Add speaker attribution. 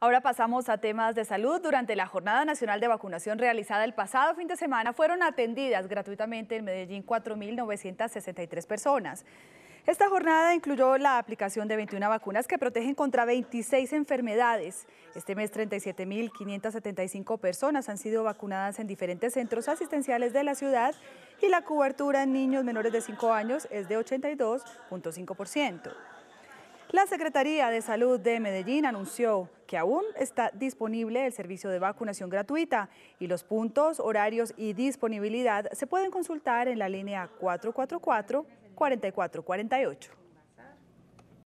Speaker 1: Ahora pasamos a temas de salud. Durante la Jornada Nacional de Vacunación realizada el pasado fin de semana, fueron atendidas gratuitamente en Medellín 4.963 personas. Esta jornada incluyó la aplicación de 21 vacunas que protegen contra 26 enfermedades. Este mes 37.575 personas han sido vacunadas en diferentes centros asistenciales de la ciudad y la cobertura en niños menores de 5 años es de 82.5%. La Secretaría de Salud de Medellín anunció que aún está disponible el servicio de vacunación gratuita y los puntos, horarios y disponibilidad se pueden consultar en la línea 444-4448.